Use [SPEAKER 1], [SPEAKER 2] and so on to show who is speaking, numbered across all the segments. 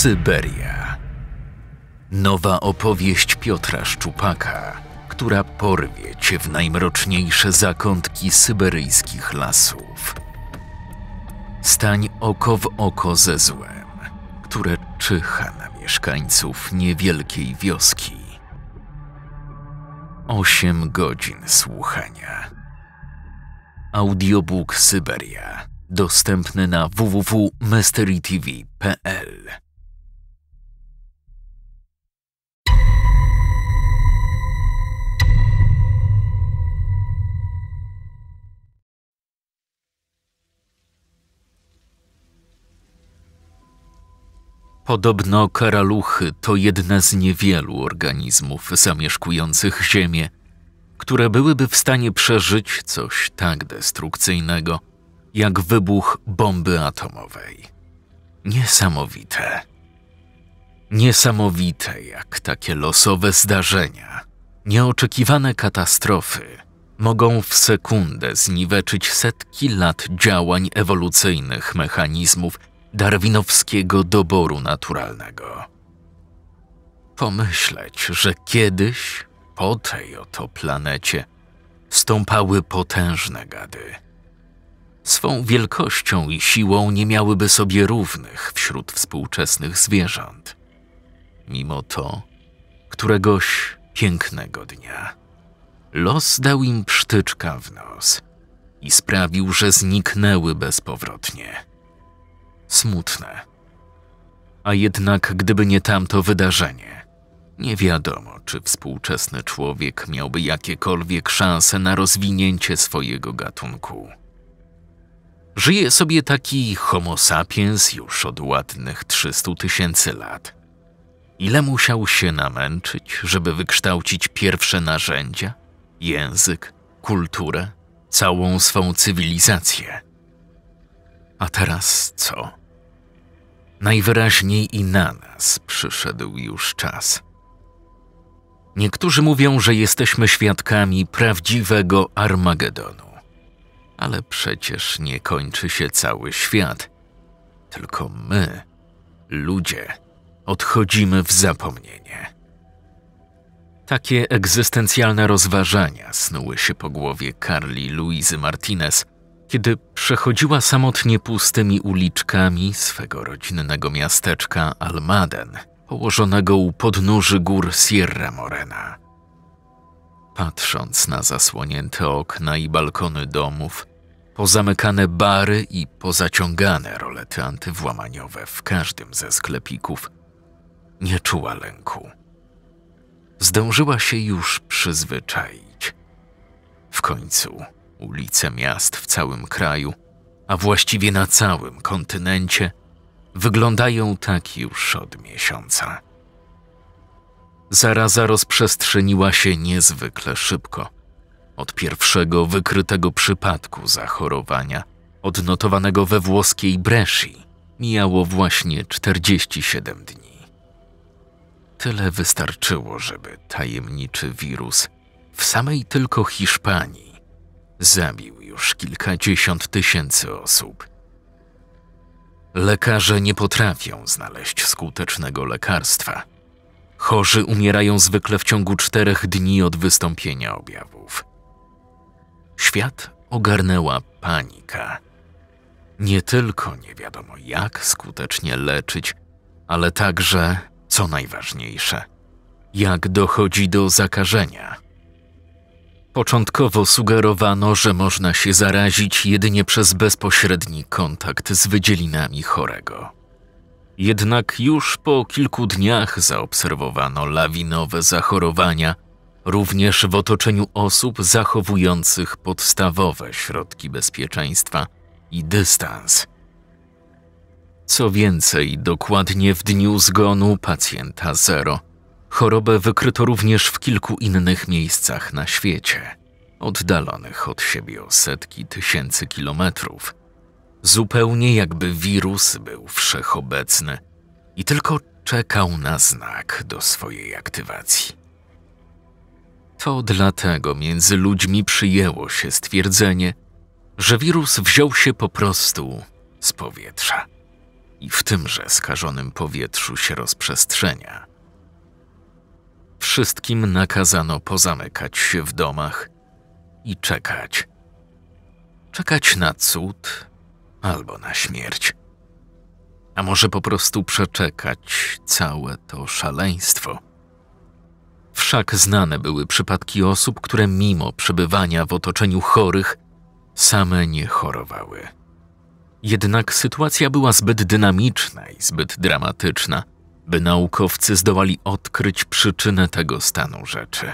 [SPEAKER 1] Syberia. Nowa opowieść Piotra Szczupaka, która porwie cię w najmroczniejsze zakątki syberyjskich lasów. Stań oko w oko ze złem, które czyha na mieszkańców niewielkiej wioski. Osiem godzin słuchania. Audiobook Syberia. Dostępny na www.mysterytv.pl Podobno karaluchy to jedne z niewielu organizmów zamieszkujących Ziemię, które byłyby w stanie przeżyć coś tak destrukcyjnego jak wybuch bomby atomowej. Niesamowite. Niesamowite, jak takie losowe zdarzenia, nieoczekiwane katastrofy mogą w sekundę zniweczyć setki lat działań ewolucyjnych mechanizmów darwinowskiego doboru naturalnego. Pomyśleć, że kiedyś po tej oto planecie stąpały potężne gady. Swą wielkością i siłą nie miałyby sobie równych wśród współczesnych zwierząt. Mimo to, któregoś pięknego dnia los dał im psztyczka w nos i sprawił, że zniknęły bezpowrotnie smutne. A jednak gdyby nie tamto wydarzenie, nie wiadomo, czy współczesny człowiek miałby jakiekolwiek szanse na rozwinięcie swojego gatunku. Żyje sobie taki Homo sapiens już od ładnych 300 tysięcy lat. Ile musiał się namęczyć, żeby wykształcić pierwsze narzędzia, język, kulturę, całą swą cywilizację? A teraz co? Najwyraźniej i na nas przyszedł już czas. Niektórzy mówią, że jesteśmy świadkami prawdziwego Armagedonu. Ale przecież nie kończy się cały świat. Tylko my, ludzie, odchodzimy w zapomnienie. Takie egzystencjalne rozważania snuły się po głowie Carly Luizy Martinez, kiedy przechodziła samotnie pustymi uliczkami swego rodzinnego miasteczka Almaden, położonego u podnóży gór Sierra Morena. Patrząc na zasłonięte okna i balkony domów, pozamykane bary i pozaciągane rolety antywłamaniowe w każdym ze sklepików, nie czuła lęku. Zdążyła się już przyzwyczaić. W końcu ulice miast w całym kraju, a właściwie na całym kontynencie, wyglądają tak już od miesiąca. Zaraza rozprzestrzeniła się niezwykle szybko. Od pierwszego wykrytego przypadku zachorowania, odnotowanego we włoskiej Bresci, mijało właśnie 47 dni. Tyle wystarczyło, żeby tajemniczy wirus w samej tylko Hiszpanii zabił już kilkadziesiąt tysięcy osób. Lekarze nie potrafią znaleźć skutecznego lekarstwa. Chorzy umierają zwykle w ciągu czterech dni od wystąpienia objawów. Świat ogarnęła panika. Nie tylko nie wiadomo, jak skutecznie leczyć, ale także, co najważniejsze, jak dochodzi do zakażenia. Początkowo sugerowano, że można się zarazić jedynie przez bezpośredni kontakt z wydzielinami chorego. Jednak już po kilku dniach zaobserwowano lawinowe zachorowania, również w otoczeniu osób zachowujących podstawowe środki bezpieczeństwa i dystans. Co więcej, dokładnie w dniu zgonu pacjenta zero – Chorobę wykryto również w kilku innych miejscach na świecie, oddalonych od siebie o setki tysięcy kilometrów. Zupełnie jakby wirus był wszechobecny i tylko czekał na znak do swojej aktywacji. To dlatego między ludźmi przyjęło się stwierdzenie, że wirus wziął się po prostu z powietrza i w tymże skażonym powietrzu się rozprzestrzenia. Wszystkim nakazano pozamykać się w domach i czekać. Czekać na cud albo na śmierć. A może po prostu przeczekać całe to szaleństwo. Wszak znane były przypadki osób, które mimo przebywania w otoczeniu chorych same nie chorowały. Jednak sytuacja była zbyt dynamiczna i zbyt dramatyczna – by naukowcy zdołali odkryć przyczynę tego stanu rzeczy.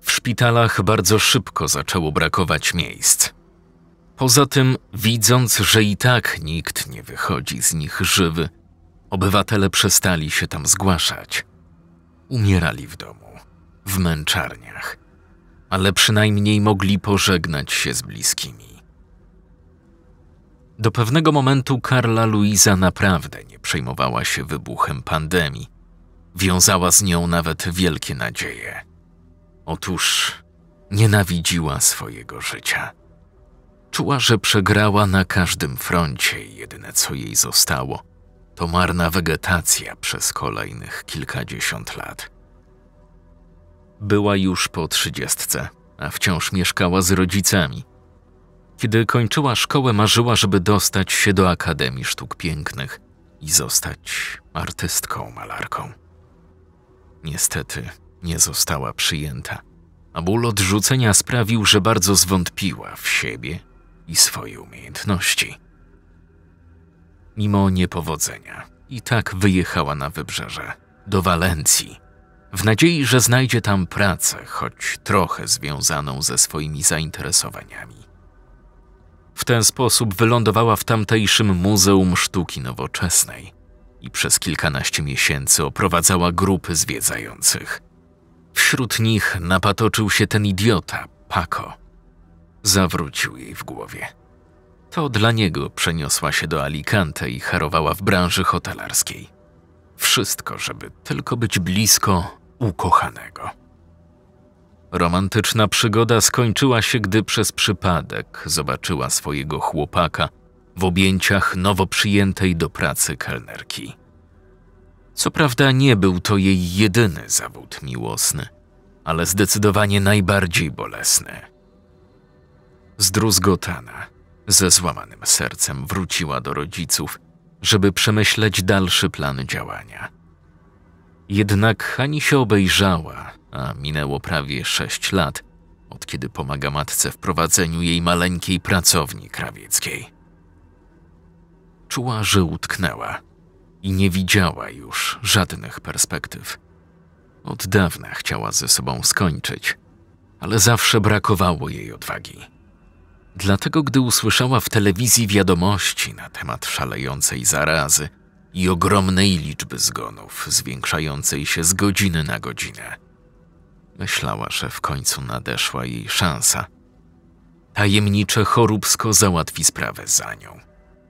[SPEAKER 1] W szpitalach bardzo szybko zaczęło brakować miejsc. Poza tym, widząc, że i tak nikt nie wychodzi z nich żywy, obywatele przestali się tam zgłaszać. Umierali w domu, w męczarniach, ale przynajmniej mogli pożegnać się z bliskimi. Do pewnego momentu Karla Luiza naprawdę nie przejmowała się wybuchem pandemii. Wiązała z nią nawet wielkie nadzieje. Otóż nienawidziła swojego życia. Czuła, że przegrała na każdym froncie i jedyne co jej zostało to marna wegetacja przez kolejnych kilkadziesiąt lat. Była już po trzydziestce, a wciąż mieszkała z rodzicami – kiedy kończyła szkołę, marzyła, żeby dostać się do Akademii Sztuk Pięknych i zostać artystką, malarką. Niestety nie została przyjęta, a ból odrzucenia sprawił, że bardzo zwątpiła w siebie i swoje umiejętności. Mimo niepowodzenia, i tak wyjechała na wybrzeże, do Walencji, w nadziei, że znajdzie tam pracę, choć trochę związaną ze swoimi zainteresowaniami. W ten sposób wylądowała w tamtejszym Muzeum Sztuki Nowoczesnej i przez kilkanaście miesięcy oprowadzała grupy zwiedzających. Wśród nich napatoczył się ten idiota, Paco. Zawrócił jej w głowie. To dla niego przeniosła się do Alicante i harowała w branży hotelarskiej. Wszystko, żeby tylko być blisko ukochanego. Romantyczna przygoda skończyła się, gdy przez przypadek zobaczyła swojego chłopaka w objęciach nowo przyjętej do pracy kelnerki. Co prawda nie był to jej jedyny zawód miłosny, ale zdecydowanie najbardziej bolesny. Zdruzgotana, ze złamanym sercem wróciła do rodziców, żeby przemyśleć dalszy plan działania. Jednak ani się obejrzała, a minęło prawie sześć lat, od kiedy pomaga matce w prowadzeniu jej maleńkiej pracowni krawieckiej. Czuła, że utknęła i nie widziała już żadnych perspektyw. Od dawna chciała ze sobą skończyć, ale zawsze brakowało jej odwagi. Dlatego, gdy usłyszała w telewizji wiadomości na temat szalejącej zarazy i ogromnej liczby zgonów, zwiększającej się z godziny na godzinę, Myślała, że w końcu nadeszła jej szansa. Tajemnicze choróbsko załatwi sprawę za nią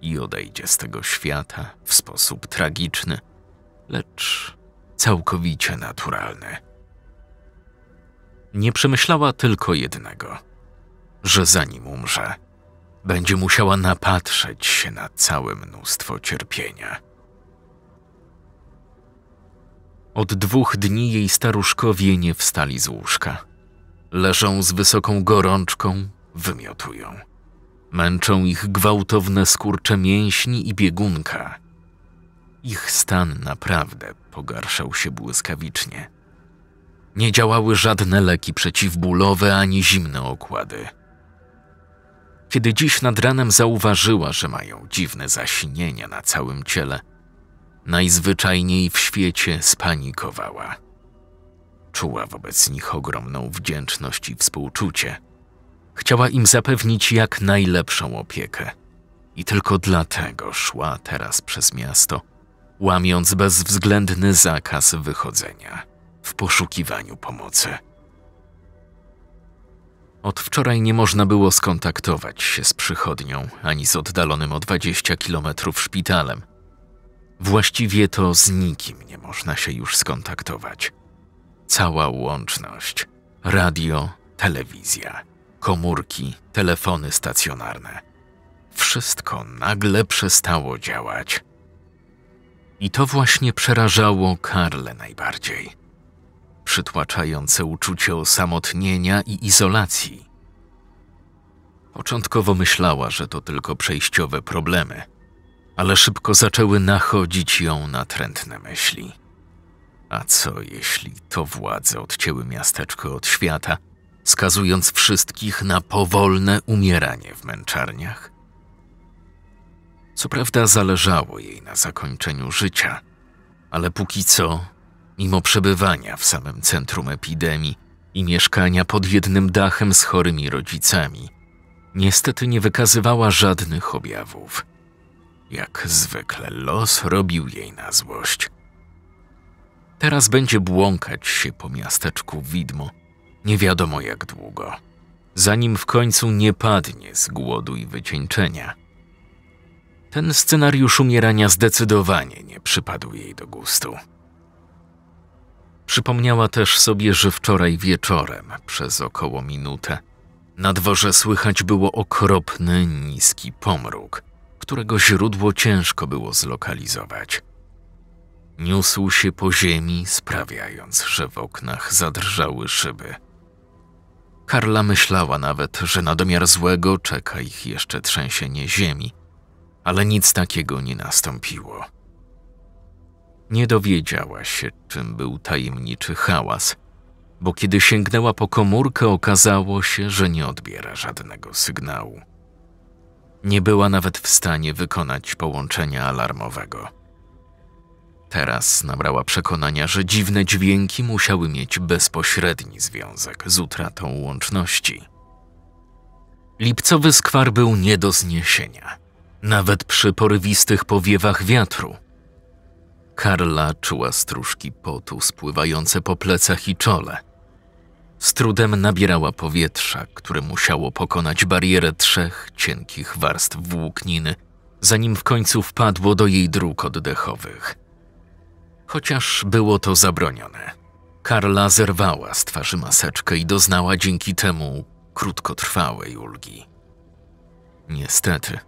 [SPEAKER 1] i odejdzie z tego świata w sposób tragiczny, lecz całkowicie naturalny. Nie przemyślała tylko jednego, że zanim umrze, będzie musiała napatrzeć się na całe mnóstwo cierpienia. Od dwóch dni jej staruszkowie nie wstali z łóżka. Leżą z wysoką gorączką, wymiotują. Męczą ich gwałtowne skurcze mięśni i biegunka. Ich stan naprawdę pogarszał się błyskawicznie. Nie działały żadne leki przeciwbólowe ani zimne okłady. Kiedy dziś nad ranem zauważyła, że mają dziwne zaśnienia na całym ciele, najzwyczajniej w świecie spanikowała. Czuła wobec nich ogromną wdzięczność i współczucie. Chciała im zapewnić jak najlepszą opiekę. I tylko dlatego szła teraz przez miasto, łamiąc bezwzględny zakaz wychodzenia w poszukiwaniu pomocy. Od wczoraj nie można było skontaktować się z przychodnią ani z oddalonym o 20 kilometrów szpitalem – Właściwie to z nikim nie można się już skontaktować. Cała łączność radio, telewizja, komórki, telefony stacjonarne wszystko nagle przestało działać. I to właśnie przerażało Karle najbardziej. Przytłaczające uczucie osamotnienia i izolacji. Początkowo myślała, że to tylko przejściowe problemy – ale szybko zaczęły nachodzić ją natrętne myśli. A co jeśli to władze odcięły miasteczko od świata, skazując wszystkich na powolne umieranie w męczarniach? Co prawda zależało jej na zakończeniu życia, ale póki co, mimo przebywania w samym centrum epidemii i mieszkania pod jednym dachem z chorymi rodzicami, niestety nie wykazywała żadnych objawów jak zwykle los robił jej na złość. Teraz będzie błąkać się po miasteczku widmo, nie wiadomo jak długo, zanim w końcu nie padnie z głodu i wycieńczenia. Ten scenariusz umierania zdecydowanie nie przypadł jej do gustu. Przypomniała też sobie, że wczoraj wieczorem, przez około minutę, na dworze słychać było okropny, niski pomruk, którego źródło ciężko było zlokalizować. Niósł się po ziemi, sprawiając, że w oknach zadrżały szyby. Karla myślała nawet, że na domiar złego czeka ich jeszcze trzęsienie ziemi, ale nic takiego nie nastąpiło. Nie dowiedziała się, czym był tajemniczy hałas, bo kiedy sięgnęła po komórkę, okazało się, że nie odbiera żadnego sygnału. Nie była nawet w stanie wykonać połączenia alarmowego. Teraz nabrała przekonania, że dziwne dźwięki musiały mieć bezpośredni związek z utratą łączności. Lipcowy skwar był nie do zniesienia, nawet przy porywistych powiewach wiatru. Karla czuła strużki potu spływające po plecach i czole. Z trudem nabierała powietrza, które musiało pokonać barierę trzech cienkich warstw włókniny, zanim w końcu wpadło do jej dróg oddechowych. Chociaż było to zabronione. Karla zerwała z twarzy maseczkę i doznała dzięki temu krótkotrwałej ulgi. Niestety,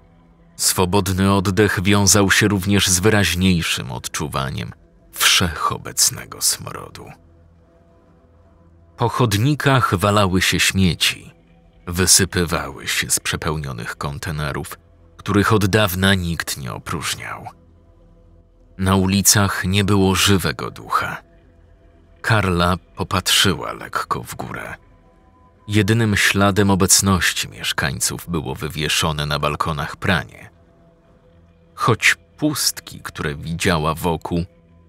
[SPEAKER 1] swobodny oddech wiązał się również z wyraźniejszym odczuwaniem wszechobecnego smrodu. Po chodnikach walały się śmieci, wysypywały się z przepełnionych kontenerów, których od dawna nikt nie opróżniał. Na ulicach nie było żywego ducha. Karla popatrzyła lekko w górę. Jedynym śladem obecności mieszkańców było wywieszone na balkonach pranie. Choć pustki, które widziała wokół,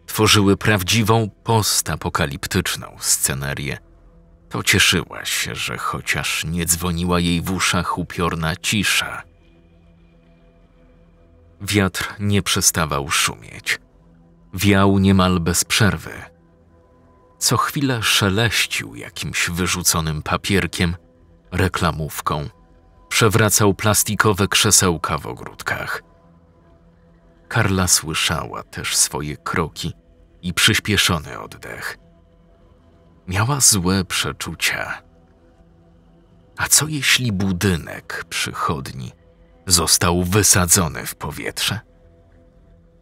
[SPEAKER 1] tworzyły prawdziwą postapokaliptyczną scenerię – to cieszyła się, że chociaż nie dzwoniła jej w uszach upiorna cisza. Wiatr nie przestawał szumieć. Wiał niemal bez przerwy. Co chwilę szeleścił jakimś wyrzuconym papierkiem, reklamówką. Przewracał plastikowe krzesełka w ogródkach. Karla słyszała też swoje kroki i przyspieszony oddech. Miała złe przeczucia. A co jeśli budynek przychodni został wysadzony w powietrze?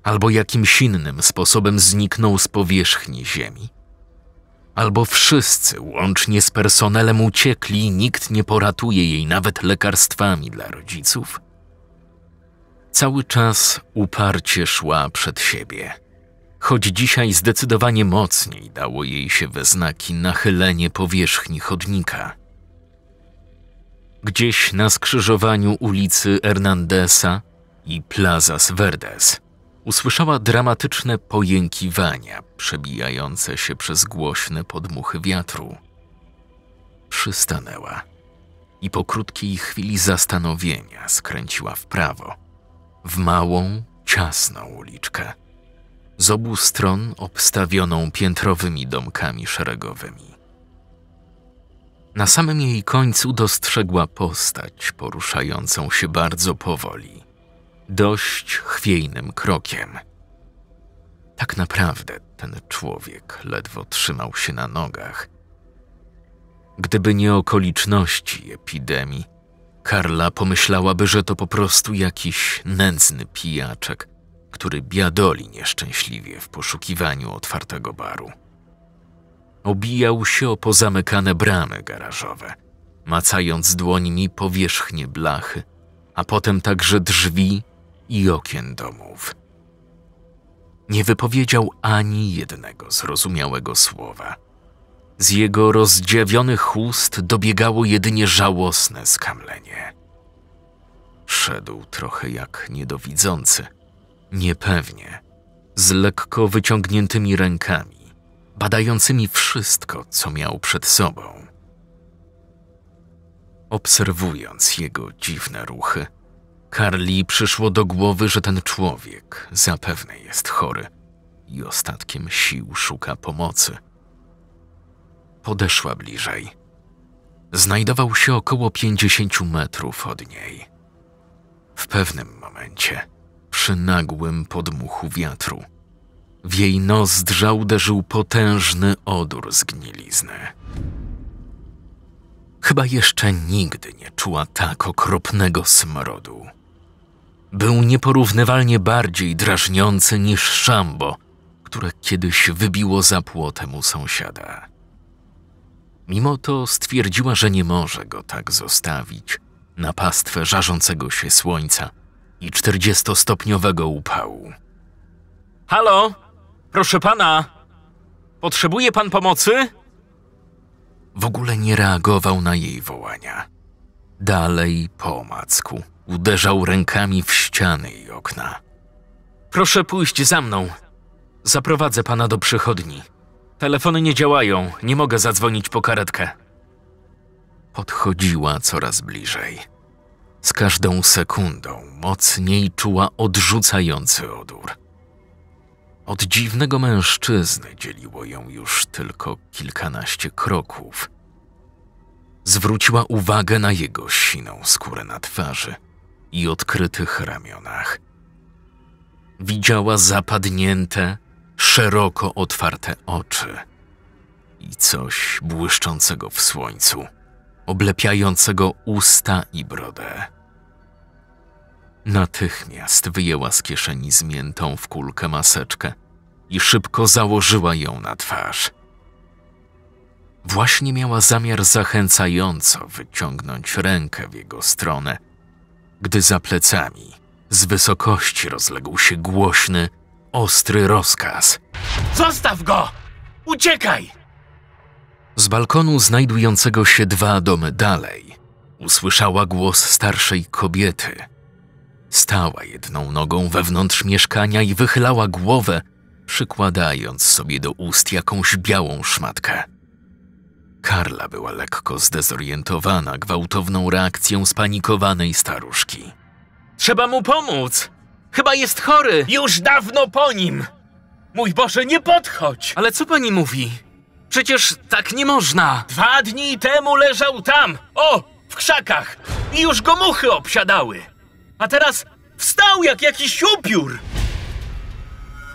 [SPEAKER 1] Albo jakimś innym sposobem zniknął z powierzchni Ziemi? Albo wszyscy, łącznie z personelem, uciekli i nikt nie poratuje jej nawet lekarstwami dla rodziców? Cały czas uparcie szła przed siebie choć dzisiaj zdecydowanie mocniej dało jej się we znaki nachylenie powierzchni chodnika. Gdzieś na skrzyżowaniu ulicy Hernandesa i Plazas Verdes usłyszała dramatyczne pojękiwania przebijające się przez głośne podmuchy wiatru. Przystanęła i po krótkiej chwili zastanowienia skręciła w prawo, w małą, ciasną uliczkę z obu stron obstawioną piętrowymi domkami szeregowymi. Na samym jej końcu dostrzegła postać poruszającą się bardzo powoli, dość chwiejnym krokiem. Tak naprawdę ten człowiek ledwo trzymał się na nogach. Gdyby nie okoliczności epidemii, Karla pomyślałaby, że to po prostu jakiś nędzny pijaczek – który biadoli nieszczęśliwie w poszukiwaniu otwartego baru. Obijał się o pozamykane bramy garażowe, macając dłońmi powierzchnię blachy, a potem także drzwi i okien domów. Nie wypowiedział ani jednego zrozumiałego słowa. Z jego rozdziawionych ust dobiegało jedynie żałosne skamlenie. Szedł trochę jak niedowidzący – niepewnie, z lekko wyciągniętymi rękami, badającymi wszystko, co miał przed sobą. Obserwując jego dziwne ruchy, Karli przyszło do głowy, że ten człowiek zapewne jest chory i ostatkiem sił szuka pomocy. Podeszła bliżej. Znajdował się około pięćdziesięciu metrów od niej. W pewnym momencie przy nagłym podmuchu wiatru. W jej nozdrza uderzył potężny odór zgnilizny. Chyba jeszcze nigdy nie czuła tak okropnego smrodu. Był nieporównywalnie bardziej drażniący niż szambo, które kiedyś wybiło za płotem u sąsiada. Mimo to stwierdziła, że nie może go tak zostawić na pastwę żarzącego się słońca – i 40-stopniowego upału. Halo? Proszę pana! Potrzebuje pan pomocy? W ogóle nie reagował na jej wołania. Dalej po omacku. Uderzał rękami w ściany i okna. Proszę pójść za mną. Zaprowadzę pana do przychodni. Telefony nie działają, nie mogę zadzwonić po karetkę. Podchodziła coraz bliżej. Z każdą sekundą mocniej czuła odrzucający odór. Od dziwnego mężczyzny dzieliło ją już tylko kilkanaście kroków. Zwróciła uwagę na jego siną skórę na twarzy i odkrytych ramionach. Widziała zapadnięte, szeroko otwarte oczy i coś błyszczącego w słońcu oblepiającego usta i brodę. Natychmiast wyjęła z kieszeni zmiętą w kulkę maseczkę i szybko założyła ją na twarz. Właśnie miała zamiar zachęcająco wyciągnąć rękę w jego stronę, gdy za plecami z wysokości rozległ się głośny, ostry rozkaz: Zostaw go! Uciekaj! Z balkonu znajdującego się dwa domy dalej usłyszała głos starszej kobiety. Stała jedną nogą wewnątrz mieszkania i wychylała głowę, przykładając sobie do ust jakąś białą szmatkę. Karla była lekko zdezorientowana gwałtowną reakcją spanikowanej staruszki. Trzeba mu pomóc! Chyba jest chory! Już dawno po nim! Mój Boże, nie podchodź! Ale co pani mówi? Przecież tak nie można! Dwa dni temu leżał tam, o, w krzakach i już go muchy obsiadały. A teraz wstał jak jakiś upiór.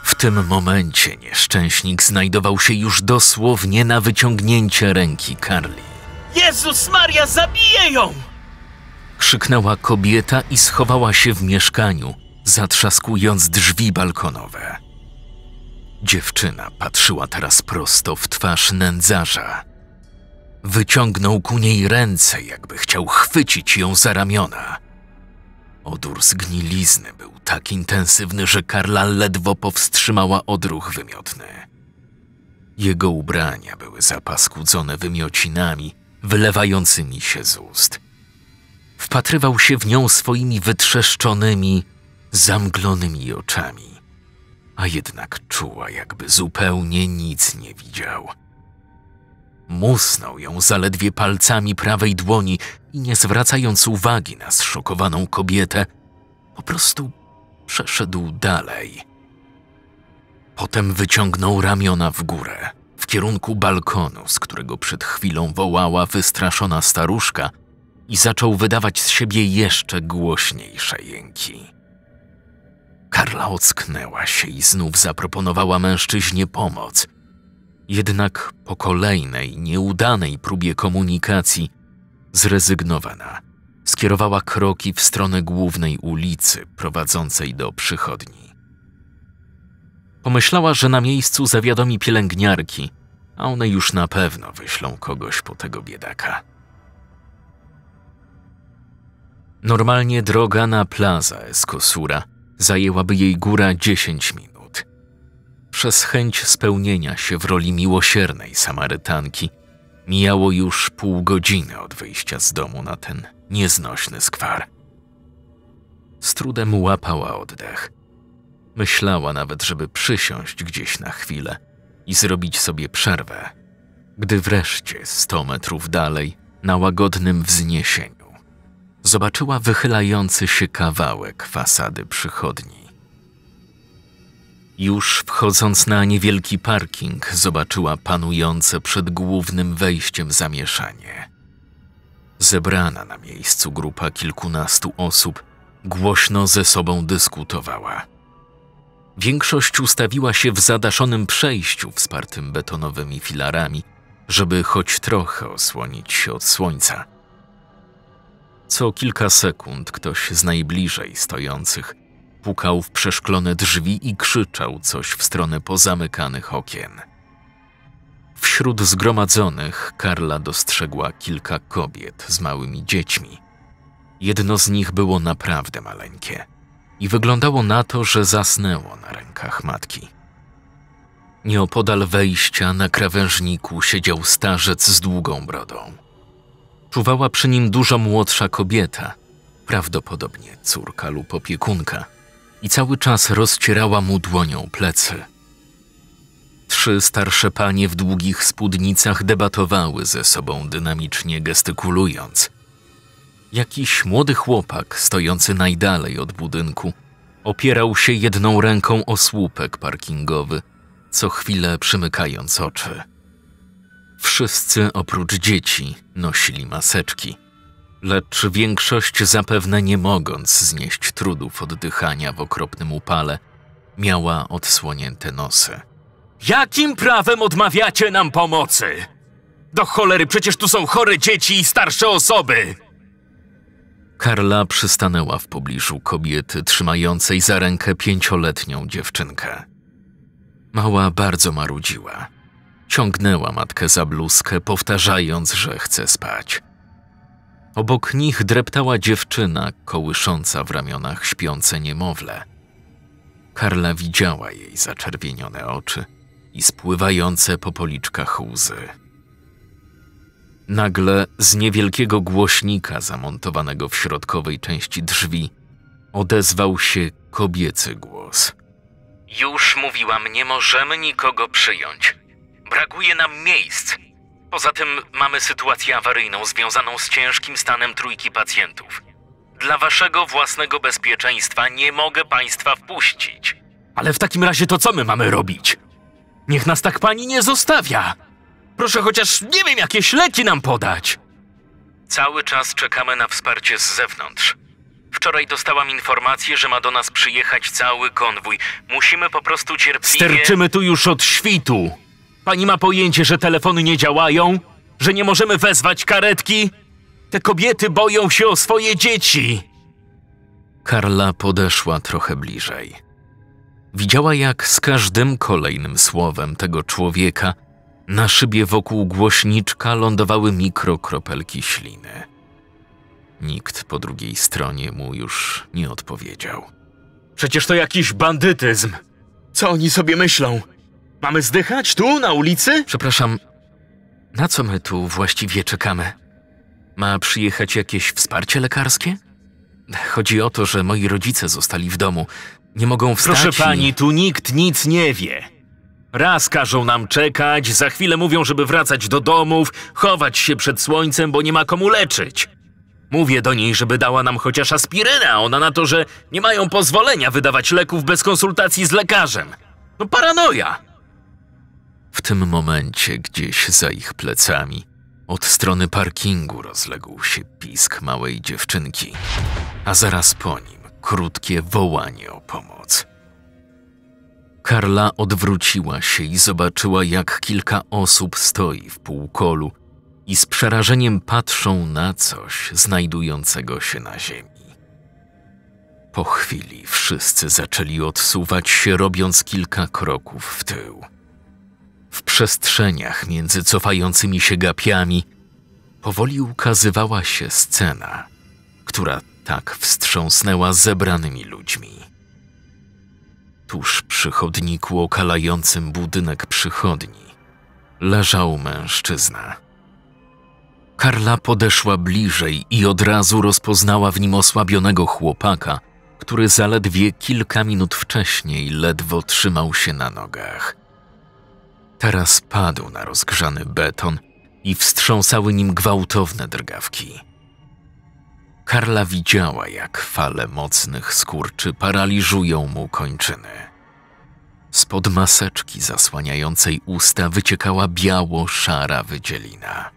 [SPEAKER 1] W tym momencie nieszczęśnik znajdował się już dosłownie na wyciągnięcie ręki Karli. Jezus Maria, zabije ją! Krzyknęła kobieta i schowała się w mieszkaniu, zatrzaskując drzwi balkonowe. Dziewczyna patrzyła teraz prosto w twarz nędzarza. Wyciągnął ku niej ręce, jakby chciał chwycić ją za ramiona. Odór zgnilizny był tak intensywny, że Karla ledwo powstrzymała odruch wymiotny. Jego ubrania były zapaskudzone wymiocinami, wylewającymi się z ust. Wpatrywał się w nią swoimi wytrzeszczonymi, zamglonymi oczami a jednak czuła, jakby zupełnie nic nie widział. Musnął ją zaledwie palcami prawej dłoni i nie zwracając uwagi na zszokowaną kobietę, po prostu przeszedł dalej. Potem wyciągnął ramiona w górę, w kierunku balkonu, z którego przed chwilą wołała wystraszona staruszka, i zaczął wydawać z siebie jeszcze głośniejsze jęki. Karla ocknęła się i znów zaproponowała mężczyźnie pomoc. Jednak po kolejnej, nieudanej próbie komunikacji zrezygnowana. Skierowała kroki w stronę głównej ulicy prowadzącej do przychodni. Pomyślała, że na miejscu zawiadomi pielęgniarki, a one już na pewno wyślą kogoś po tego biedaka. Normalnie droga na plaza Escosura zajęłaby jej góra 10 minut. Przez chęć spełnienia się w roli miłosiernej Samarytanki mijało już pół godziny od wyjścia z domu na ten nieznośny skwar. Z trudem łapała oddech. Myślała nawet, żeby przysiąść gdzieś na chwilę i zrobić sobie przerwę, gdy wreszcie sto metrów dalej, na łagodnym wzniesieniu, zobaczyła wychylający się kawałek fasady przychodni. Już wchodząc na niewielki parking, zobaczyła panujące przed głównym wejściem zamieszanie. Zebrana na miejscu grupa kilkunastu osób głośno ze sobą dyskutowała. Większość ustawiła się w zadaszonym przejściu wspartym betonowymi filarami, żeby choć trochę osłonić się od słońca – co kilka sekund ktoś z najbliżej stojących pukał w przeszklone drzwi i krzyczał coś w stronę pozamykanych okien. Wśród zgromadzonych Karla dostrzegła kilka kobiet z małymi dziećmi. Jedno z nich było naprawdę maleńkie i wyglądało na to, że zasnęło na rękach matki. Nieopodal wejścia na krawężniku siedział starzec z długą brodą. Czuwała przy nim dużo młodsza kobieta, prawdopodobnie córka lub opiekunka, i cały czas rozcierała mu dłonią plecy. Trzy starsze panie w długich spódnicach debatowały ze sobą dynamicznie gestykulując. Jakiś młody chłopak, stojący najdalej od budynku, opierał się jedną ręką o słupek parkingowy, co chwilę przymykając oczy. Wszyscy oprócz dzieci nosili maseczki. Lecz większość zapewne nie mogąc znieść trudów oddychania w okropnym upale, miała odsłonięte nosy. Jakim prawem odmawiacie nam pomocy? Do cholery, przecież tu są chore dzieci i starsze osoby! Karla przystanęła w pobliżu kobiety trzymającej za rękę pięcioletnią dziewczynkę. Mała bardzo marudziła. Ciągnęła matkę za bluzkę, powtarzając, że chce spać. Obok nich dreptała dziewczyna, kołysząca w ramionach śpiące niemowlę. Karla widziała jej zaczerwienione oczy i spływające po policzkach łzy. Nagle z niewielkiego głośnika zamontowanego w środkowej części drzwi odezwał się kobiecy głos. Już mówiłam, nie możemy nikogo przyjąć. Brakuje nam miejsc. Poza tym mamy sytuację awaryjną związaną z ciężkim stanem trójki pacjentów. Dla waszego własnego bezpieczeństwa nie mogę państwa wpuścić. Ale w takim razie to co my mamy robić? Niech nas tak pani nie zostawia. Proszę chociaż nie wiem, jakieś leki nam podać. Cały czas czekamy na wsparcie z zewnątrz. Wczoraj dostałam informację, że ma do nas przyjechać cały konwój. Musimy po prostu cierpliwie... Sterczymy tu już od świtu. Pani ma pojęcie, że telefony nie działają? Że nie możemy wezwać karetki? Te kobiety boją się o swoje dzieci! Karla podeszła trochę bliżej. Widziała, jak z każdym kolejnym słowem tego człowieka na szybie wokół głośniczka lądowały mikrokropelki śliny. Nikt po drugiej stronie mu już nie odpowiedział. Przecież to jakiś bandytyzm! Co oni sobie myślą? Mamy zdychać tu, na ulicy? Przepraszam, na co my tu właściwie czekamy? Ma przyjechać jakieś wsparcie lekarskie? Chodzi o to, że moi rodzice zostali w domu. Nie mogą wstać. Proszę pani, i... tu nikt nic nie wie. Raz każą nam czekać, za chwilę mówią, żeby wracać do domów, chować się przed słońcem, bo nie ma komu leczyć. Mówię do niej, żeby dała nam chociaż aspirynę, a ona na to, że nie mają pozwolenia wydawać leków bez konsultacji z lekarzem. No paranoja! W tym momencie gdzieś za ich plecami od strony parkingu rozległ się pisk małej dziewczynki, a zaraz po nim krótkie wołanie o pomoc. Karla odwróciła się i zobaczyła, jak kilka osób stoi w półkolu i z przerażeniem patrzą na coś znajdującego się na ziemi. Po chwili wszyscy zaczęli odsuwać się, robiąc kilka kroków w tył. W przestrzeniach między cofającymi się gapiami powoli ukazywała się scena, która tak wstrząsnęła zebranymi ludźmi. Tuż przy chodniku okalającym budynek przychodni leżał mężczyzna. Karla podeszła bliżej i od razu rozpoznała w nim osłabionego chłopaka, który zaledwie kilka minut wcześniej ledwo trzymał się na nogach. Teraz padł na rozgrzany beton i wstrząsały nim gwałtowne drgawki. Karla widziała, jak fale mocnych skurczy paraliżują mu kończyny. Spod maseczki zasłaniającej usta wyciekała biało-szara wydzielina.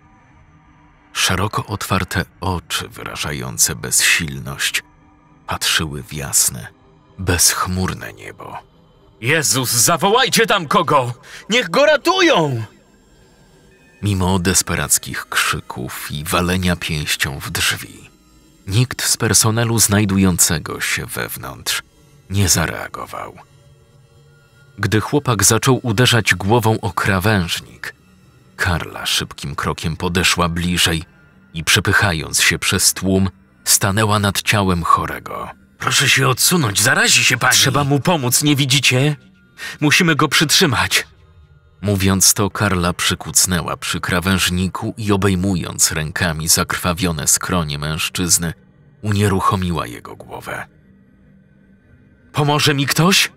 [SPEAKER 1] Szeroko otwarte oczy wyrażające bezsilność patrzyły w jasne, bezchmurne niebo. Jezus, zawołajcie tam kogo! Niech go ratują! Mimo desperackich krzyków i walenia pięścią w drzwi, nikt z personelu znajdującego się wewnątrz nie zareagował. Gdy chłopak zaczął uderzać głową o krawężnik, Karla szybkim krokiem podeszła bliżej i przepychając się przez tłum, stanęła nad ciałem chorego. Proszę się odsunąć, zarazi się pani. Trzeba mu pomóc, nie widzicie? Musimy go przytrzymać. Mówiąc to, Karla przykucnęła przy krawężniku i obejmując rękami zakrwawione skronie mężczyzny, unieruchomiła jego głowę. Pomoże mi ktoś?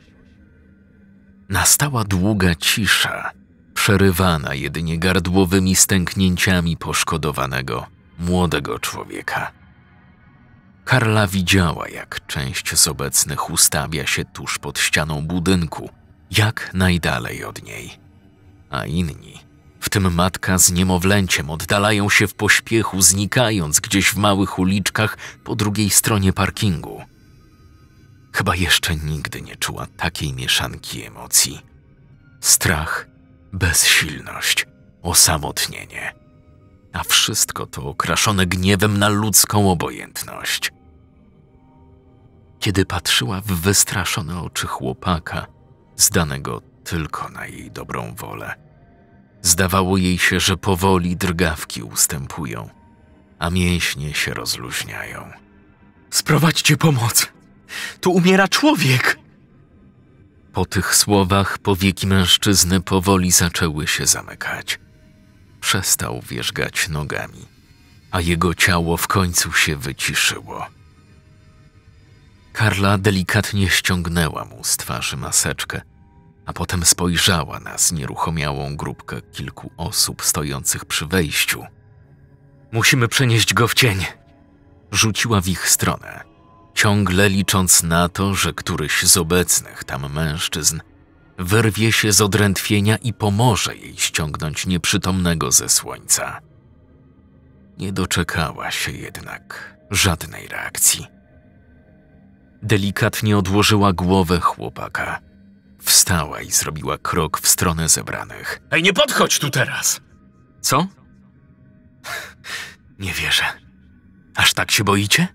[SPEAKER 1] Nastała długa cisza, przerywana jedynie gardłowymi stęknięciami poszkodowanego młodego człowieka. Karla widziała, jak część z obecnych ustawia się tuż pod ścianą budynku, jak najdalej od niej. A inni, w tym matka z niemowlęciem, oddalają się w pośpiechu, znikając gdzieś w małych uliczkach po drugiej stronie parkingu. Chyba jeszcze nigdy nie czuła takiej mieszanki emocji. Strach, bezsilność, osamotnienie. A wszystko to okraszone gniewem na ludzką obojętność kiedy patrzyła w wystraszone oczy chłopaka, zdanego tylko na jej dobrą wolę. Zdawało jej się, że powoli drgawki ustępują, a mięśnie się rozluźniają. Sprowadźcie pomoc! Tu umiera człowiek! Po tych słowach powieki mężczyzny powoli zaczęły się zamykać. Przestał wierzgać nogami, a jego ciało w końcu się wyciszyło. Karla delikatnie ściągnęła mu z twarzy maseczkę, a potem spojrzała na znieruchomiałą grupkę kilku osób stojących przy wejściu. Musimy przenieść go w cień! Rzuciła w ich stronę, ciągle licząc na to, że któryś z obecnych tam mężczyzn wyrwie się z odrętwienia i pomoże jej ściągnąć nieprzytomnego ze słońca. Nie doczekała się jednak żadnej reakcji. Delikatnie odłożyła głowę chłopaka. Wstała i zrobiła krok w stronę zebranych. Ej, nie podchodź tu teraz! Co? Nie wierzę. Aż tak się boicie?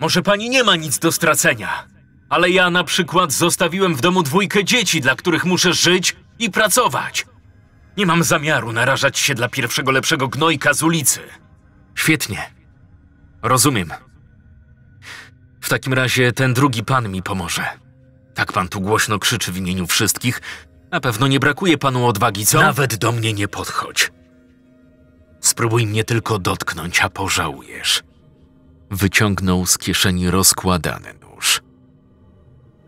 [SPEAKER 1] Może pani nie ma nic do stracenia, ale ja na przykład zostawiłem w domu dwójkę dzieci, dla których muszę żyć i pracować. Nie mam zamiaru narażać się dla pierwszego lepszego gnojka z ulicy. Świetnie. Rozumiem takim razie ten drugi pan mi pomoże. Tak pan tu głośno krzyczy w imieniu wszystkich. Na pewno nie brakuje panu odwagi, co? Nawet do mnie nie podchodź. Spróbuj mnie tylko dotknąć, a pożałujesz. Wyciągnął z kieszeni rozkładany nóż.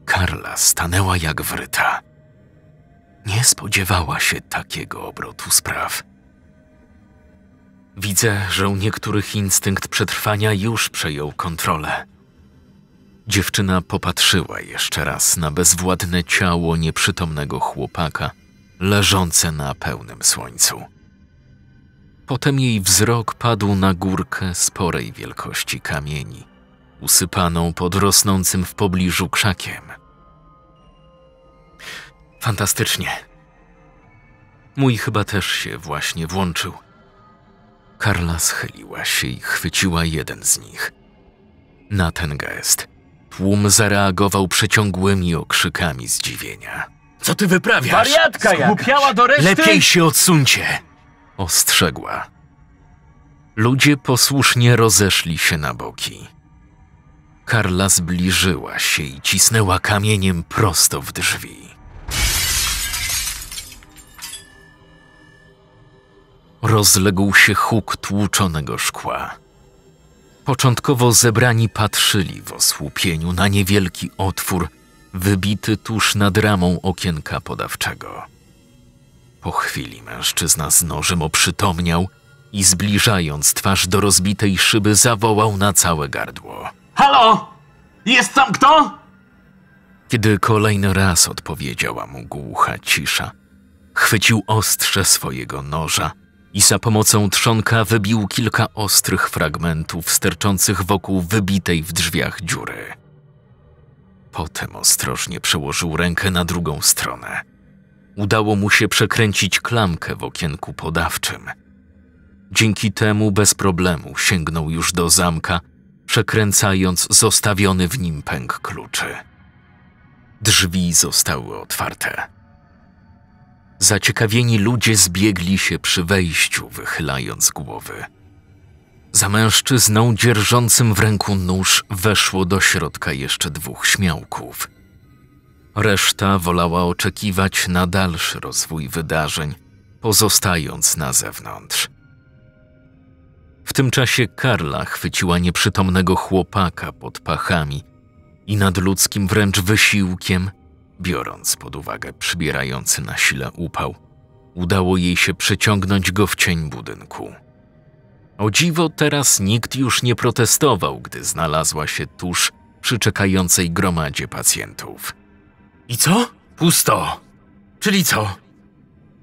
[SPEAKER 1] Karla stanęła jak wryta. Nie spodziewała się takiego obrotu spraw. Widzę, że u niektórych instynkt przetrwania już przejął kontrolę. Dziewczyna popatrzyła jeszcze raz na bezwładne ciało nieprzytomnego chłopaka, leżące na pełnym słońcu. Potem jej wzrok padł na górkę sporej wielkości kamieni, usypaną pod rosnącym w pobliżu krzakiem. Fantastycznie. Mój chyba też się właśnie włączył. Karla schyliła się i chwyciła jeden z nich. Na ten gest Tłum zareagował przeciągłymi okrzykami zdziwienia. Co ty wyprawiasz? Wariatka jak! do reszty! Lepiej się odsuńcie! Ostrzegła. Ludzie posłusznie rozeszli się na boki. Karla zbliżyła się i cisnęła kamieniem prosto w drzwi. Rozległ się huk tłuczonego szkła. Początkowo zebrani patrzyli w osłupieniu na niewielki otwór, wybity tuż nad ramą okienka podawczego. Po chwili mężczyzna z nożem oprzytomniał i zbliżając twarz do rozbitej szyby zawołał na całe gardło. Halo! Jest tam kto? Kiedy kolejny raz odpowiedziała mu głucha cisza, chwycił ostrze swojego noża i za pomocą trzonka wybił kilka ostrych fragmentów sterczących wokół wybitej w drzwiach dziury. Potem ostrożnie przełożył rękę na drugą stronę. Udało mu się przekręcić klamkę w okienku podawczym. Dzięki temu bez problemu sięgnął już do zamka, przekręcając zostawiony w nim pęk kluczy. Drzwi zostały otwarte. Zaciekawieni ludzie zbiegli się przy wejściu, wychylając głowy. Za mężczyzną dzierżącym w ręku nóż weszło do środka jeszcze dwóch śmiałków. Reszta wolała oczekiwać na dalszy rozwój wydarzeń, pozostając na zewnątrz. W tym czasie Karla chwyciła nieprzytomnego chłopaka pod pachami i nad ludzkim wręcz wysiłkiem biorąc pod uwagę przybierający na sile upał, udało jej się przeciągnąć go w cień budynku. O dziwo teraz nikt już nie protestował, gdy znalazła się tuż przy czekającej gromadzie pacjentów. I co? Pusto! Czyli co?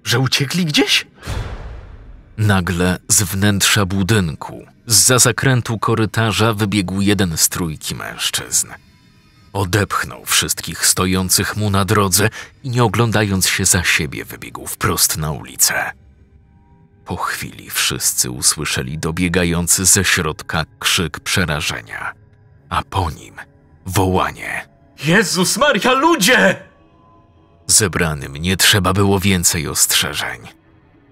[SPEAKER 1] Że uciekli gdzieś? Nagle z wnętrza budynku, z za zakrętu korytarza wybiegł jeden z trójki mężczyzn – Odepchnął wszystkich stojących mu na drodze i nie oglądając się za siebie wybiegł wprost na ulicę. Po chwili wszyscy usłyszeli dobiegający ze środka krzyk przerażenia, a po nim wołanie: Jezus Maria, ludzie! Zebranym nie trzeba było więcej ostrzeżeń.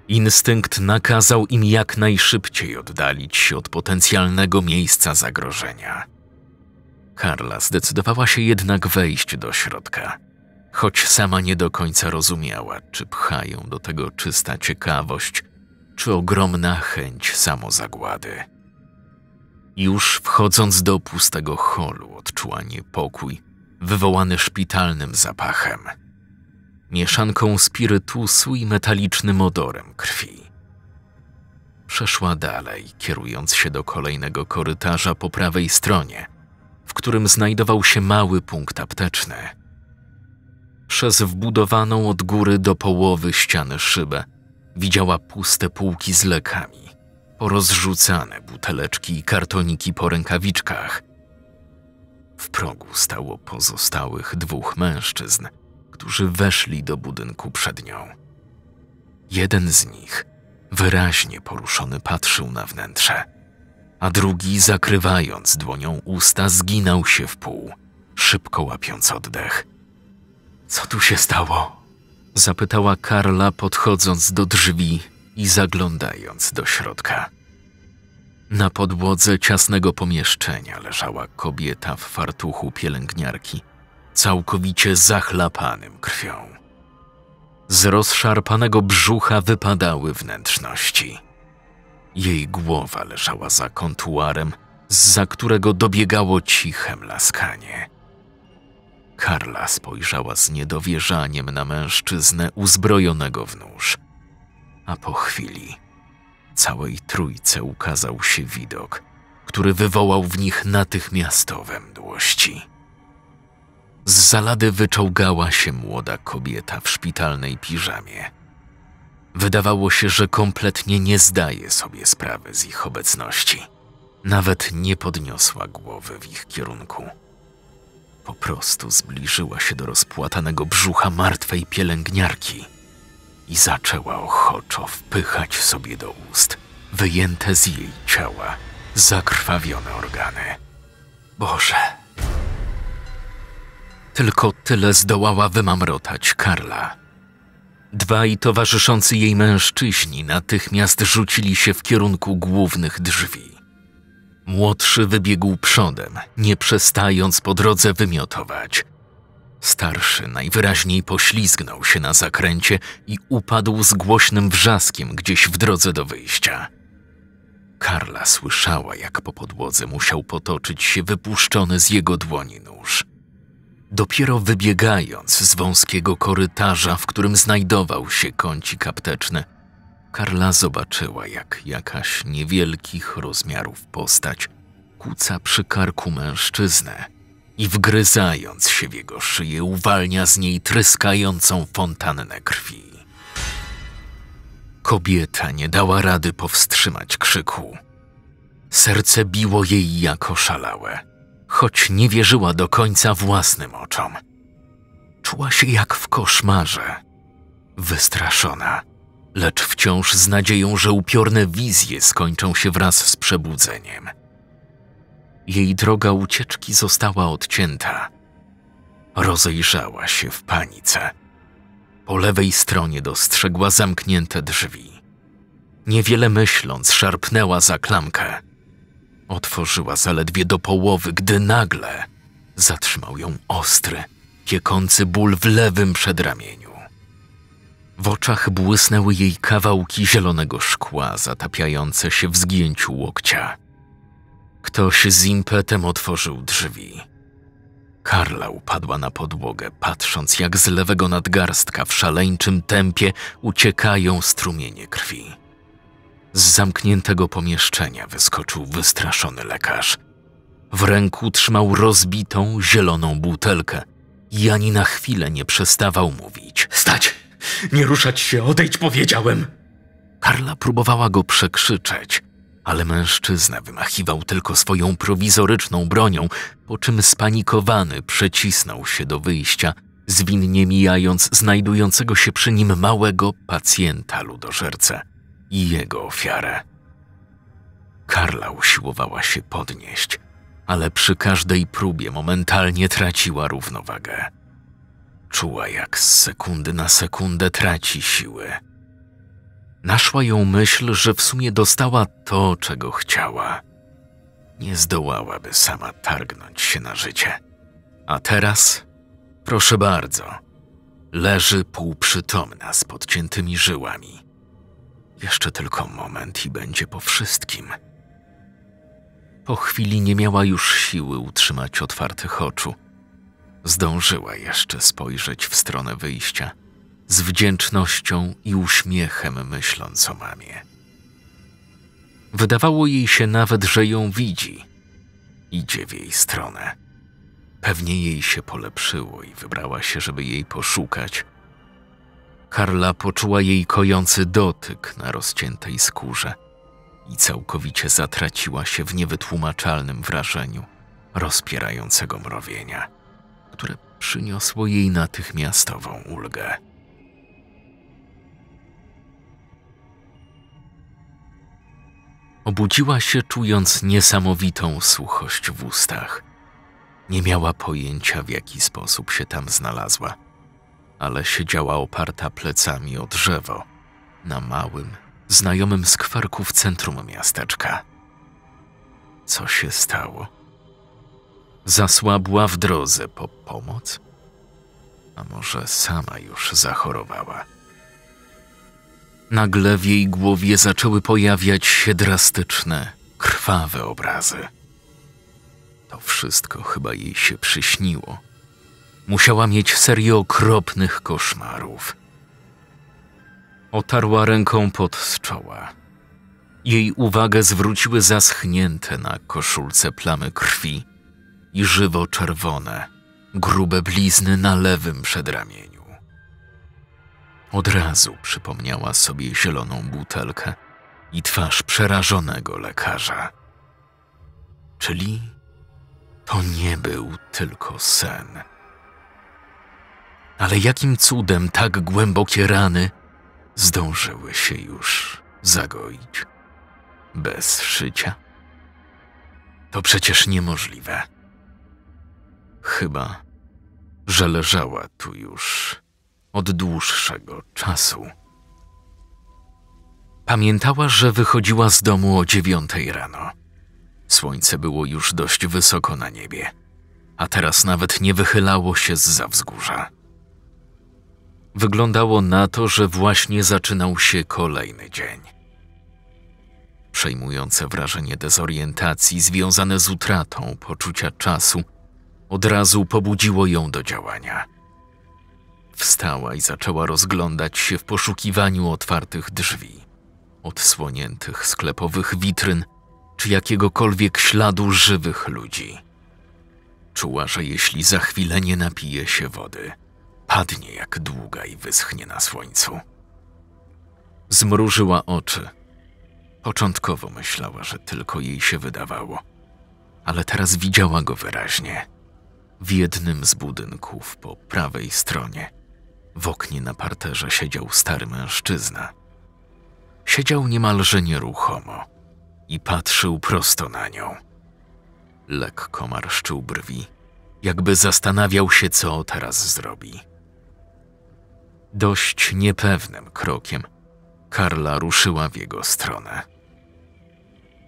[SPEAKER 1] Instynkt nakazał im jak najszybciej oddalić się od potencjalnego miejsca zagrożenia. Karla zdecydowała się jednak wejść do środka. Choć sama nie do końca rozumiała, czy pchają do tego czysta ciekawość, czy ogromna chęć samozagłady. Już wchodząc do pustego holu, odczuła niepokój wywołany szpitalnym zapachem, mieszanką spirytusu i metalicznym odorem krwi. Przeszła dalej, kierując się do kolejnego korytarza po prawej stronie – którym znajdował się mały punkt apteczny. Przez wbudowaną od góry do połowy ściany szybę widziała puste półki z lekami, porozrzucane buteleczki i kartoniki po rękawiczkach. W progu stało pozostałych dwóch mężczyzn, którzy weszli do budynku przed nią. Jeden z nich, wyraźnie poruszony, patrzył na wnętrze a drugi, zakrywając dłonią usta, zginął się w pół, szybko łapiąc oddech. Co tu się stało? zapytała Karla, podchodząc do drzwi i zaglądając do środka. Na podłodze ciasnego pomieszczenia leżała kobieta w fartuchu pielęgniarki, całkowicie zachlapanym krwią. Z rozszarpanego brzucha wypadały wnętrzności. Jej głowa leżała za kontuarem, za którego dobiegało ciche mlaskanie. Karla spojrzała z niedowierzaniem na mężczyznę uzbrojonego w nóż. A po chwili całej trójce ukazał się widok, który wywołał w nich natychmiastowe mdłości. Z zalady wyczołgała się młoda kobieta w szpitalnej piżamie. Wydawało się, że kompletnie nie zdaje sobie sprawy z ich obecności. Nawet nie podniosła głowy w ich kierunku. Po prostu zbliżyła się do rozpłatanego brzucha martwej pielęgniarki i zaczęła ochoczo wpychać sobie do ust wyjęte z jej ciała zakrwawione organy. Boże! Tylko tyle zdołała wymamrotać Karla Dwaj towarzyszący jej mężczyźni natychmiast rzucili się w kierunku głównych drzwi. Młodszy wybiegł przodem, nie przestając po drodze wymiotować. Starszy najwyraźniej poślizgnął się na zakręcie i upadł z głośnym wrzaskiem gdzieś w drodze do wyjścia. Karla słyszała, jak po podłodze musiał potoczyć się wypuszczony z jego dłoni nóż. Dopiero wybiegając z wąskiego korytarza, w którym znajdował się kącik apteczny, Karla zobaczyła, jak jakaś niewielkich rozmiarów postać kuca przy karku mężczyznę i wgryzając się w jego szyję, uwalnia z niej tryskającą fontannę krwi. Kobieta nie dała rady powstrzymać krzyku. Serce biło jej jak oszalałe choć nie wierzyła do końca własnym oczom. Czuła się jak w koszmarze, wystraszona, lecz wciąż z nadzieją, że upiorne wizje skończą się wraz z przebudzeniem. Jej droga ucieczki została odcięta. Rozejrzała się w panice. Po lewej stronie dostrzegła zamknięte drzwi. Niewiele myśląc, szarpnęła za klamkę Otworzyła zaledwie do połowy, gdy nagle zatrzymał ją ostry, piekący ból w lewym przedramieniu. W oczach błysnęły jej kawałki zielonego szkła zatapiające się w zgięciu łokcia. Ktoś z impetem otworzył drzwi. Karla upadła na podłogę, patrząc jak z lewego nadgarstka w szaleńczym tempie uciekają strumienie krwi. Z zamkniętego pomieszczenia wyskoczył wystraszony lekarz. W ręku trzymał rozbitą, zieloną butelkę i ani na chwilę nie przestawał mówić. Stać! Nie ruszać się, odejdź, powiedziałem! Karla próbowała go przekrzyczeć, ale mężczyzna wymachiwał tylko swoją prowizoryczną bronią, po czym spanikowany przecisnął się do wyjścia, zwinnie mijając znajdującego się przy nim małego pacjenta ludożerce i jego ofiarę. Karla usiłowała się podnieść, ale przy każdej próbie momentalnie traciła równowagę. Czuła, jak z sekundy na sekundę traci siły. Naszła ją myśl, że w sumie dostała to, czego chciała. Nie zdołałaby sama targnąć się na życie. A teraz, proszę bardzo, leży półprzytomna z podciętymi żyłami jeszcze tylko moment i będzie po wszystkim. Po chwili nie miała już siły utrzymać otwartych oczu. Zdążyła jeszcze spojrzeć w stronę wyjścia, z wdzięcznością i uśmiechem myśląc o mamie. Wydawało jej się nawet, że ją widzi. Idzie w jej stronę. Pewnie jej się polepszyło i wybrała się, żeby jej poszukać – Karla poczuła jej kojący dotyk na rozciętej skórze i całkowicie zatraciła się w niewytłumaczalnym wrażeniu rozpierającego mrowienia, które przyniosło jej natychmiastową ulgę. Obudziła się czując niesamowitą suchość w ustach. Nie miała pojęcia, w jaki sposób się tam znalazła ale siedziała oparta plecami o drzewo na małym, znajomym skwarku w centrum miasteczka. Co się stało? Zasłabła w drodze po pomoc? A może sama już zachorowała? Nagle w jej głowie zaczęły pojawiać się drastyczne, krwawe obrazy. To wszystko chyba jej się przyśniło Musiała mieć serię okropnych koszmarów. Otarła ręką pod z czoła. Jej uwagę zwróciły zaschnięte na koszulce plamy krwi i żywo czerwone, grube blizny na lewym przedramieniu. Od razu przypomniała sobie zieloną butelkę i twarz przerażonego lekarza. Czyli to nie był tylko sen. Ale jakim cudem tak głębokie rany zdążyły się już zagoić? Bez szycia? To przecież niemożliwe. Chyba, że leżała tu już od dłuższego czasu. Pamiętała, że wychodziła z domu o dziewiątej rano. Słońce było już dość wysoko na niebie, a teraz nawet nie wychylało się z za wzgórza. Wyglądało na to, że właśnie zaczynał się kolejny dzień. Przejmujące wrażenie dezorientacji związane z utratą poczucia czasu od razu pobudziło ją do działania. Wstała i zaczęła rozglądać się w poszukiwaniu otwartych drzwi, odsłoniętych sklepowych witryn czy jakiegokolwiek śladu żywych ludzi. Czuła, że jeśli za chwilę nie napije się wody – padnie jak długa i wyschnie na słońcu. Zmrużyła oczy. Początkowo myślała, że tylko jej się wydawało, ale teraz widziała go wyraźnie. W jednym z budynków po prawej stronie, w oknie na parterze siedział stary mężczyzna. Siedział niemalże nieruchomo i patrzył prosto na nią. Lekko marszczył brwi, jakby zastanawiał się, co teraz zrobi. Dość niepewnym krokiem Karla ruszyła w jego stronę.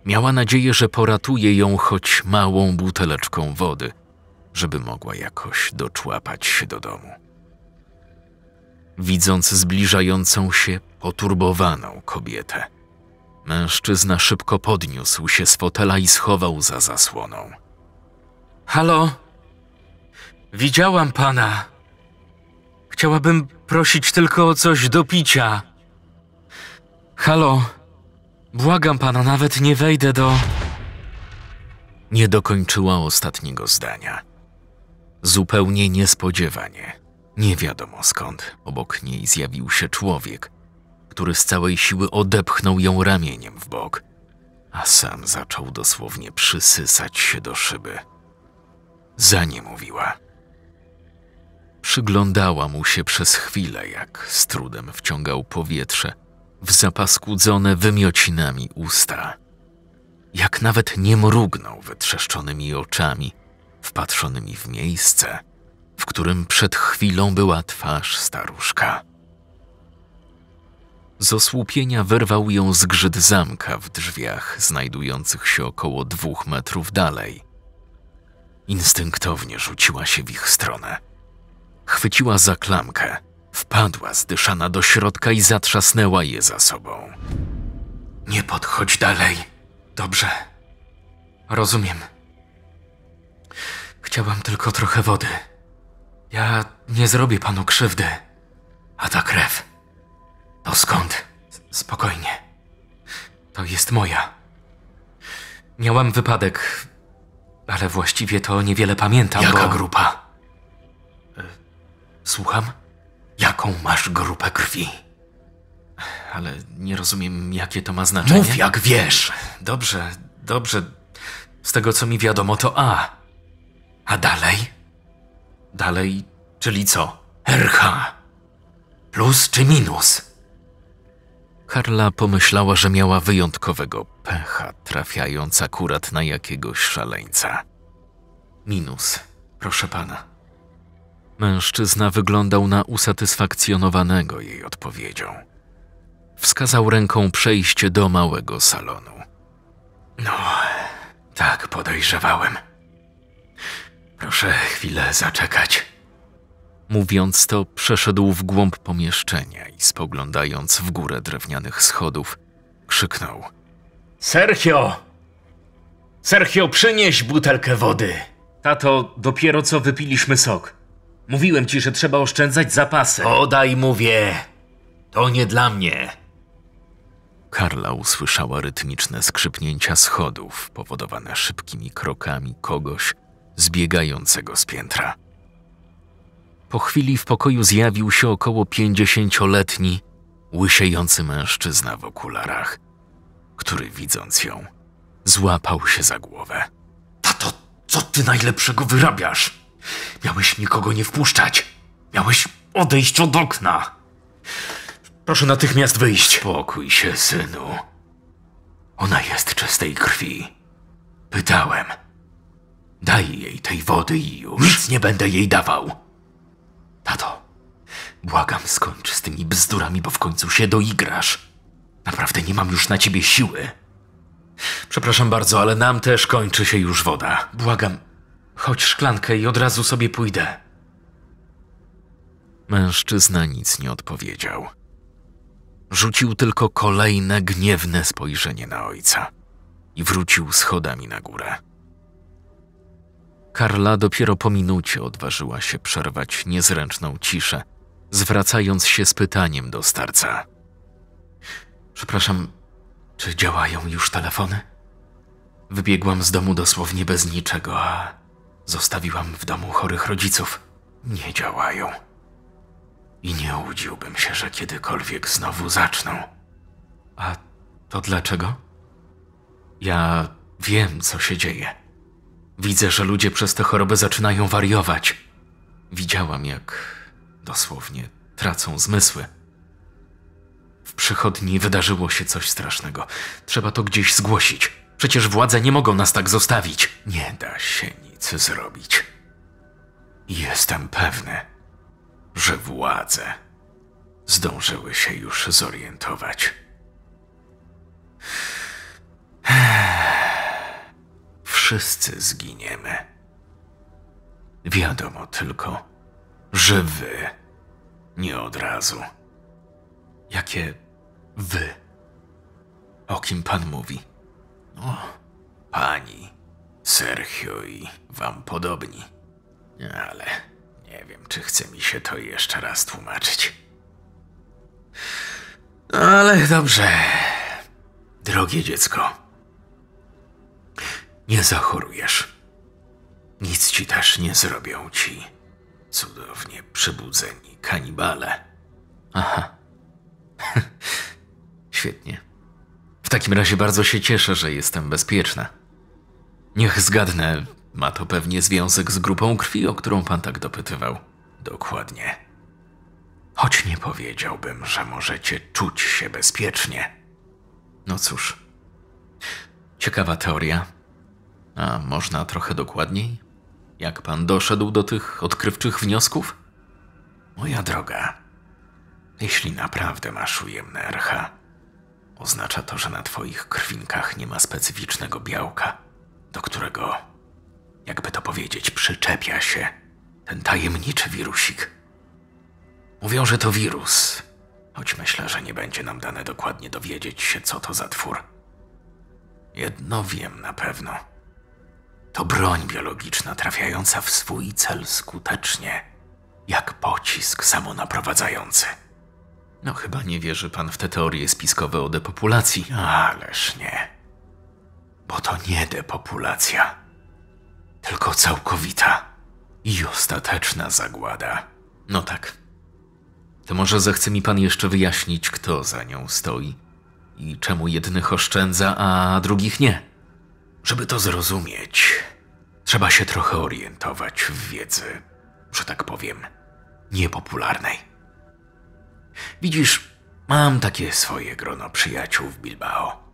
[SPEAKER 1] Miała nadzieję, że poratuje ją choć małą buteleczką wody, żeby mogła jakoś doczłapać się do domu. Widząc zbliżającą się poturbowaną kobietę, mężczyzna szybko podniósł się z fotela i schował za zasłoną. Halo? Widziałam pana! Chciałabym prosić tylko o coś do picia. Halo, błagam pana, nawet nie wejdę do. Nie dokończyła ostatniego zdania. Zupełnie niespodziewanie, nie wiadomo skąd, obok niej zjawił się człowiek, który z całej siły odepchnął ją ramieniem w bok, a sam zaczął dosłownie przysysać się do szyby. Za nie mówiła. Przyglądała mu się przez chwilę, jak z trudem wciągał powietrze w zapaskudzone wymiocinami usta. Jak nawet nie mrugnął wytrzeszczonymi oczami, wpatrzonymi w miejsce, w którym przed chwilą była twarz staruszka. Z osłupienia wyrwał ją zgrzyt zamka w drzwiach, znajdujących się około dwóch metrów dalej. Instynktownie rzuciła się w ich stronę – Chwyciła za klamkę, wpadła zdyszana do środka i zatrzasnęła je za sobą. Nie podchodź dalej. Dobrze. Rozumiem. Chciałam tylko trochę wody. Ja nie zrobię panu krzywdy. A ta krew. To skąd? spokojnie. To jest moja. Miałam wypadek, ale właściwie to niewiele pamiętam. Jaka bo... grupa? Słucham? Jaką masz grupę krwi? Ale nie rozumiem, jakie to ma znaczenie. Mów jak wiesz! Dobrze, dobrze. Z tego co mi wiadomo, to A. A dalej? Dalej, czyli co? RH. Plus czy minus? Karla pomyślała, że miała wyjątkowego pecha, trafiając akurat na jakiegoś szaleńca. Minus, proszę pana. Mężczyzna wyglądał na usatysfakcjonowanego jej odpowiedzią. Wskazał ręką przejście do małego salonu. No, tak podejrzewałem. Proszę chwilę zaczekać. Mówiąc to, przeszedł w głąb pomieszczenia i spoglądając w górę drewnianych schodów, krzyknął: Sergio! Sergio, przynieś butelkę wody! Tato, dopiero co wypiliśmy sok. Mówiłem ci, że trzeba oszczędzać zapasy. Podaj, mówię! To nie dla mnie. Karla usłyszała rytmiczne skrzypnięcia schodów, powodowane szybkimi krokami kogoś zbiegającego z piętra. Po chwili w pokoju zjawił się około pięćdziesięcioletni, łysiejący mężczyzna w okularach, który widząc ją, złapał się za głowę. Tato, co ty najlepszego wyrabiasz? Miałeś nikogo nie wpuszczać. Miałeś odejść od okna. Proszę natychmiast wyjść. Spokój się, synu. Ona jest czystej krwi. Pytałem. Daj jej tej wody i już. Nic nie będę jej dawał. Tato, błagam, skończ z tymi bzdurami, bo w końcu się doigrasz. Naprawdę nie mam już na ciebie siły. Przepraszam bardzo, ale nam też kończy się już woda. Błagam, Chodź szklankę i od razu sobie pójdę. Mężczyzna nic nie odpowiedział. Rzucił tylko kolejne gniewne spojrzenie na ojca i wrócił schodami na górę. Karla dopiero po minucie odważyła się przerwać niezręczną ciszę, zwracając się z pytaniem do starca. Przepraszam, czy działają już telefony? Wybiegłam z domu dosłownie bez niczego, a Zostawiłam w domu chorych rodziców. Nie działają. I nie łudziłbym się, że kiedykolwiek znowu zaczną. A to dlaczego? Ja wiem, co się dzieje. Widzę, że ludzie przez tę chorobę zaczynają wariować. Widziałam, jak dosłownie tracą zmysły. W przychodni wydarzyło się coś strasznego. Trzeba to gdzieś zgłosić. Przecież władze nie mogą nas tak zostawić. Nie da się co zrobić. Jestem pewny, że władze zdążyły się już zorientować. Wszyscy zginiemy. Wiadomo tylko, że wy nie od razu. Jakie wy? O kim pan mówi? O, pani. Sergio i wam podobni. Ale nie wiem, czy chce mi się to jeszcze raz tłumaczyć. Ale dobrze. Drogie dziecko, nie zachorujesz. Nic ci też nie zrobią ci cudownie przebudzeni, kanibale. Aha. Świetnie. W takim razie bardzo się cieszę, że jestem bezpieczna. Niech zgadnę, ma to pewnie związek z grupą krwi, o którą pan tak dopytywał. Dokładnie. Choć nie powiedziałbym, że możecie czuć się bezpiecznie. No cóż. Ciekawa teoria. A można trochę dokładniej? Jak pan doszedł do tych odkrywczych wniosków? Moja droga, jeśli naprawdę masz ujemne RH, oznacza to, że na twoich krwinkach nie ma specyficznego białka do którego, jakby to powiedzieć, przyczepia się ten tajemniczy wirusik. Mówią, że to wirus, choć myślę, że nie będzie nam dane dokładnie dowiedzieć się, co to za twór. Jedno wiem na pewno. To broń biologiczna trafiająca w swój cel skutecznie, jak pocisk samonaprowadzający. No chyba nie wierzy pan w te teorie spiskowe o depopulacji. Ależ nie. Bo to nie depopulacja, tylko całkowita i ostateczna zagłada. No tak. To może zechce mi pan jeszcze wyjaśnić, kto za nią stoi i czemu jednych oszczędza, a drugich nie. Żeby to zrozumieć, trzeba się trochę orientować w wiedzy, że tak powiem, niepopularnej. Widzisz, mam takie swoje grono przyjaciół w Bilbao.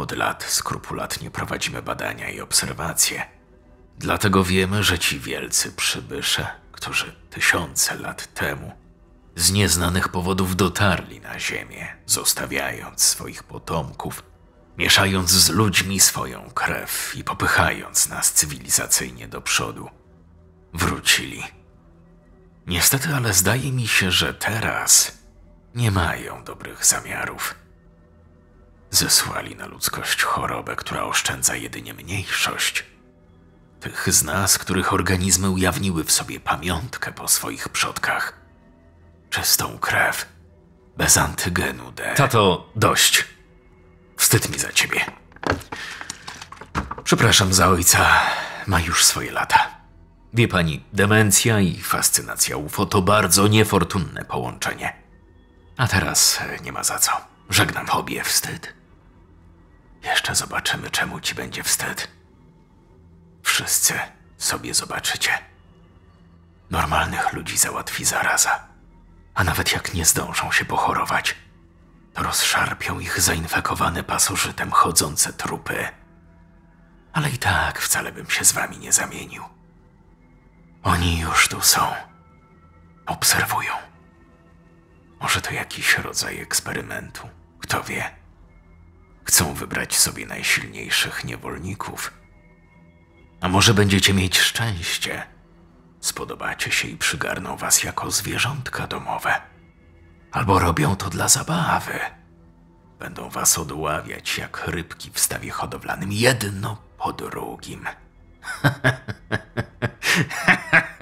[SPEAKER 1] Od lat skrupulatnie prowadzimy badania i obserwacje. Dlatego wiemy, że ci wielcy przybysze, którzy tysiące lat temu z nieznanych powodów dotarli na Ziemię, zostawiając swoich potomków, mieszając z ludźmi swoją krew i popychając nas cywilizacyjnie do przodu, wrócili. Niestety, ale zdaje mi się, że teraz nie mają dobrych zamiarów zesłali na ludzkość chorobę, która oszczędza jedynie mniejszość. Tych z nas, których organizmy ujawniły w sobie pamiątkę po swoich przodkach. Czystą krew, bez antygenu D. Tato, dość. Wstyd mi za ciebie. Przepraszam za ojca, ma już swoje lata. Wie pani, demencja i fascynacja UFO to bardzo niefortunne połączenie. A teraz nie ma za co. Żegnam obie wstyd. Jeszcze zobaczymy, czemu ci będzie wstyd. Wszyscy sobie zobaczycie. Normalnych ludzi załatwi zaraza. A nawet jak nie zdążą się pochorować, to rozszarpią ich zainfekowane pasożytem chodzące trupy. Ale i tak wcale bym się z wami nie zamienił. Oni już tu są. Obserwują. Może to jakiś rodzaj eksperymentu. Kto wie? Chcą wybrać sobie najsilniejszych niewolników. A może będziecie mieć szczęście? Spodobacie się i przygarną was jako zwierzątka domowe. Albo robią to dla zabawy. Będą was odławiać jak rybki w stawie hodowlanym, jedno po drugim.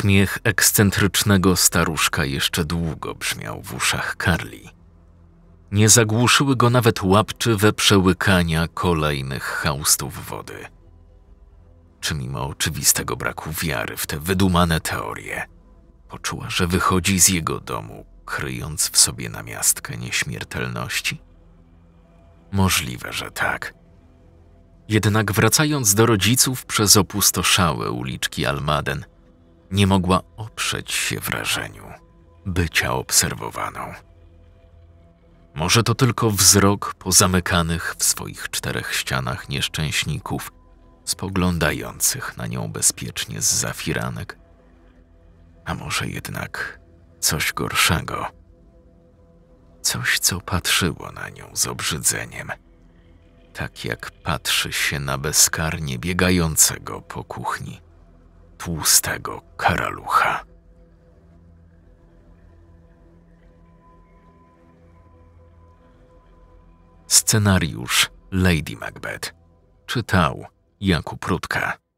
[SPEAKER 1] Śmiech ekscentrycznego staruszka jeszcze długo brzmiał w uszach Karli. Nie zagłuszyły go nawet łapczywe przełykania kolejnych haustów wody. Czy mimo oczywistego braku wiary w te wydumane teorie, poczuła, że wychodzi z jego domu, kryjąc w sobie namiastkę nieśmiertelności? Możliwe, że tak. Jednak wracając do rodziców przez opustoszałe uliczki Almaden, nie mogła oprzeć się wrażeniu bycia obserwowaną. Może to tylko wzrok pozamykanych w swoich czterech ścianach nieszczęśników, spoglądających na nią bezpiecznie z zafiranek. A może jednak coś gorszego. Coś, co patrzyło na nią z obrzydzeniem, tak jak patrzy się na bezkarnie biegającego po kuchni tłustego karalucha. Scenariusz Lady Macbeth czytał Jakub Rutka.